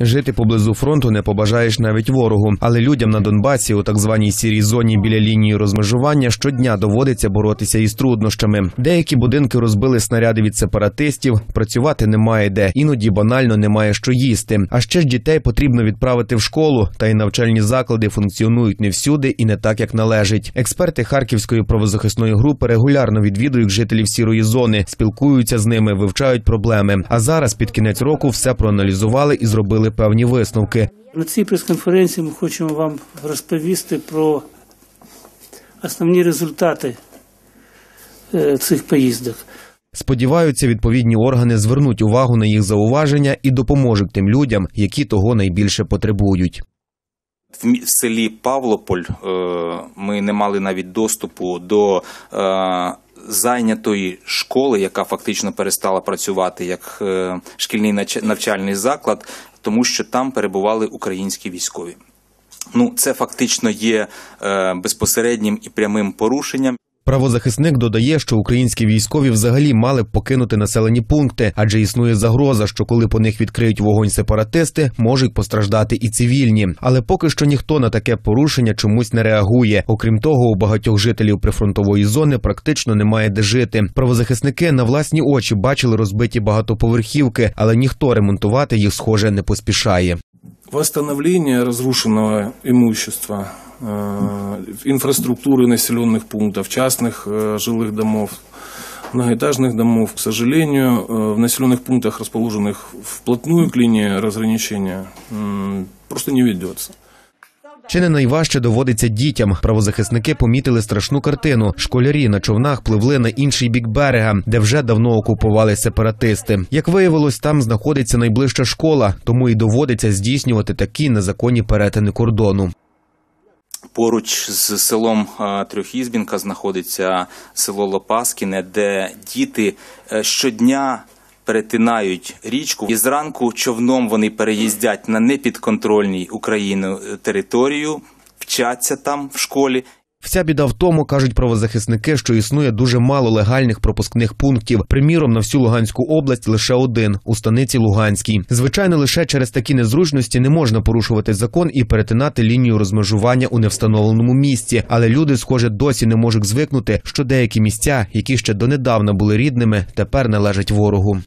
Жити поблизу фронту не побажаєш навіть ворогу, але людям на Донбасі, у так званій сірій зоні біля лінії розмежування, щодня доводиться боротися із труднощами. Деякі будинки розбили снаряди від сепаратистів, працювати немає де, іноді банально немає що їсти. А ще ж дітей потрібно відправити в школу, та й навчальні заклади функціонують не всюди і не так, як належить. Експерти Харківської правозахисної групи регулярно відвідують жителів сірої зони, спілкуються з ними, вивчають проблеми. А зараз під кінець року все проаналізували і зробили зробили певні висновки. На цій прес-конференції ми хочемо вам розповісти про основні результати е, цих поїздок. Сподіваються, відповідні органи звернуть увагу на їх зауваження і допоможуть тим людям, які того найбільше потребують. В селі Павлополь е, ми не мали навіть доступу до е, зайнятої школи, яка фактично перестала працювати як шкільний навчальний заклад тому що там перебували українські військові. Ну це фактично є е, безпосереднім і прямим порушенням. Правозахисник додає, що українські військові взагалі мали б покинути населені пункти, адже існує загроза, що коли по них відкриють вогонь сепаратисти, можуть постраждати і цивільні. Але поки що ніхто на таке порушення чомусь не реагує. Окрім того, у багатьох жителів прифронтової зони практично немає де жити. Правозахисники на власні очі бачили розбиті багатоповерхівки, але ніхто ремонтувати їх, схоже, не поспішає. Восстановлення розрушеного імущества – инфраструктуры е, населенных пунктов, частных е, жилых домов, многоэтажных домов. К сожалению, е, в населенных пунктах, расположенных вплотную к линии разграничения, просто не ведется. Чи не найважче доводиться дітям? Правозахисники помітили страшну картину. Школярі на човнах пливли на інший бік берега, де вже давно окупували сепаратисти. Як виявилось, там знаходиться найближча школа, тому і доводиться здійснювати такі незаконні перетини кордону. Поруч з селом Трьохізбінка знаходиться село Лопаскіне, де діти е, щодня перетинають річку, і зранку човном вони переїздять на непідконтрольній Україну е, територію, вчаться там в школі. Вся біда в тому, кажуть правозахисники, що існує дуже мало легальних пропускних пунктів. Приміром, на всю Луганську область лише один у станиці Луганській. Звичайно, лише через такі незручності не можна порушувати закон і перетинати лінію розмежування у невстановленому місці. Але люди, схоже, досі не можуть звикнути, що деякі місця, які ще донедавна були рідними, тепер належать ворогу.